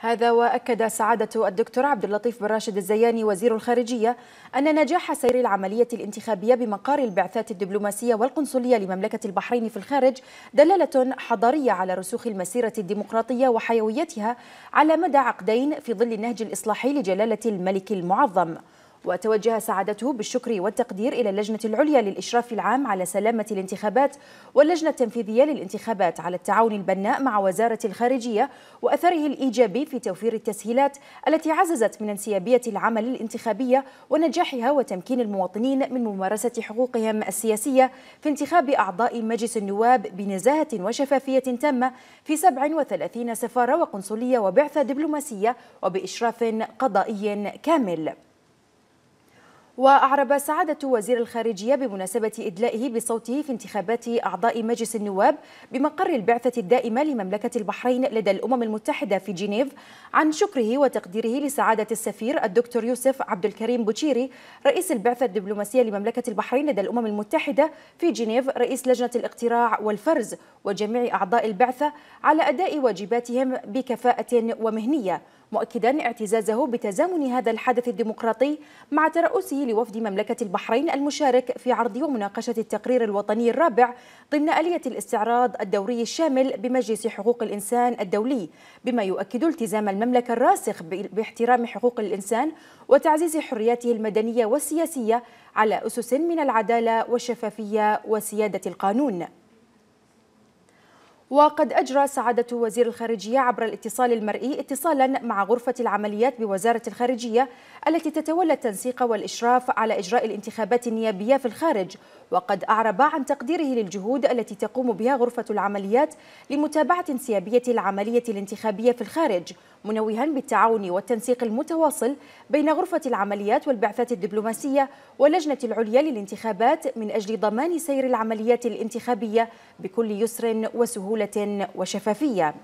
هذا وأكد سعادة الدكتور عبد اللطيف بن راشد الزياني وزير الخارجية أن نجاح سير العملية الانتخابية بمقار البعثات الدبلوماسية والقنصلية لمملكة البحرين في الخارج دلالة حضارية على رسوخ المسيرة الديمقراطية وحيويتها على مدى عقدين في ظل النهج الإصلاحي لجلالة الملك المعظم وتوجه سعادته بالشكر والتقدير إلى اللجنة العليا للإشراف العام على سلامة الانتخابات واللجنة التنفيذية للانتخابات على التعاون البناء مع وزارة الخارجية وأثره الإيجابي في توفير التسهيلات التي عززت من انسيابية العمل الانتخابية ونجاحها وتمكين المواطنين من ممارسة حقوقهم السياسية في انتخاب أعضاء مجلس النواب بنزاهة وشفافية تامة في 37 سفارة وقنصلية وبعثة دبلوماسية وبإشراف قضائي كامل وأعرب سعادة وزير الخارجية بمناسبة إدلائه بصوته في انتخابات أعضاء مجلس النواب بمقر البعثة الدائمة لمملكة البحرين لدى الأمم المتحدة في جنيف عن شكره وتقديره لسعادة السفير الدكتور يوسف عبد الكريم بوتشيري رئيس البعثة الدبلوماسية لمملكة البحرين لدى الأمم المتحدة في جنيف رئيس لجنة الاقتراع والفرز وجميع أعضاء البعثة على أداء واجباتهم بكفاءة ومهنية مؤكدا اعتزازه بتزامن هذا الحدث الديمقراطي مع ترأسه لوفد مملكة البحرين المشارك في عرض ومناقشة التقرير الوطني الرابع ضمن آلية الاستعراض الدوري الشامل بمجلس حقوق الإنسان الدولي بما يؤكد التزام المملكة الراسخ باحترام حقوق الإنسان وتعزيز حرياته المدنية والسياسية على أسس من العدالة والشفافية وسيادة القانون وقد أجرى سعادة وزير الخارجية عبر الاتصال المرئي اتصالا مع غرفة العمليات بوزارة الخارجية التي تتولى التنسيق والإشراف على إجراء الانتخابات النيابية في الخارج وقد أعرب عن تقديره للجهود التي تقوم بها غرفة العمليات لمتابعة انسيابية العملية الانتخابية في الخارج منوها بالتعاون والتنسيق المتواصل بين غرفة العمليات والبعثات الدبلوماسية واللجنة العليا للانتخابات من أجل ضمان سير العمليات الانتخابية بكل يسر وسهولة وشفافية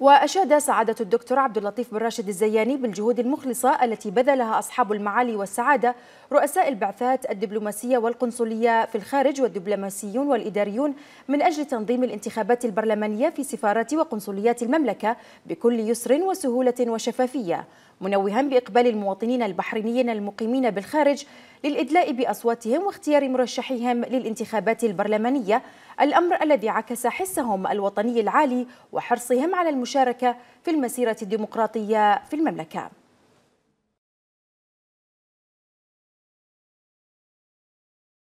وأشاد سعادة الدكتور عبد اللطيف بن راشد الزياني بالجهود المخلصة التي بذلها أصحاب المعالي والسعادة رؤساء البعثات الدبلوماسية والقنصلية في الخارج والدبلوماسيون والإداريون من أجل تنظيم الانتخابات البرلمانية في سفارات وقنصليات المملكة بكل يسر وسهولة وشفافية منوها بإقبال المواطنين البحرينيين المقيمين بالخارج للإدلاء بأصواتهم واختيار مرشحيهم للانتخابات البرلمانية الأمر الذي عكس حسهم الوطني العالي وحرصهم على المشاركة في المسيرة الديمقراطية في المملكة